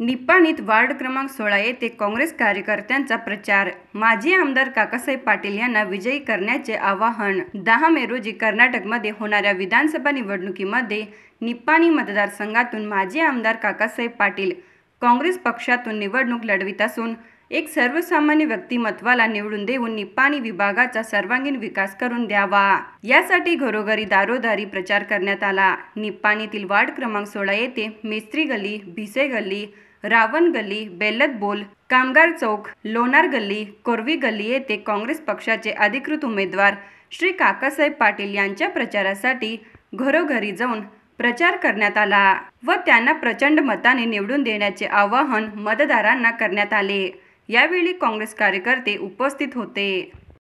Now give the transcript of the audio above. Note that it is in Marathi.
निपाणीत वार्ड क्रमांक सोळा येथे काँग्रेस कार्यकर्त्यांचा प्रचार माजी आमदार काकासाहेब पाटील यांना विजयी करण्याचे आवाहन दहा मे रोजी कर्नाटकमध्ये होणाऱ्या विधानसभा निवडणुकीमध्ये निपाणी मतदारसंघातून माजी आमदार काकासाहेब पाटील काँग्रेस पक्षातून निवडणूक लढवित असून एक सर्वसामान्य व्यक्तिमत्वाला निवडून देऊन निप्पाणी विभागाचा सर्वांगीण विकास करून द्यावा यासाठी घरोघरी दारोदारी प्रचार करण्यात आला निप्पाणीतील वार्ड क्रमांक सोळा येथे मेस्त्री गल्ली भिसे गल्ली रावण गल्ली बेलत बोल कामगार चौक लोणार गल्ली कोरवी गल्ली येथे काँग्रेस पक्षाचे अधिकृत उमेदवार श्री काकासाहेब पाटील यांच्या प्रचारासाठी घरोघरी जाऊन प्रचार करण्यात आला व त्यांना प्रचंड मताने निवडून देण्याचे आवाहन मतदारांना करण्यात आले यावेळी काँग्रेस कार्यकर्ते उपस्थित होते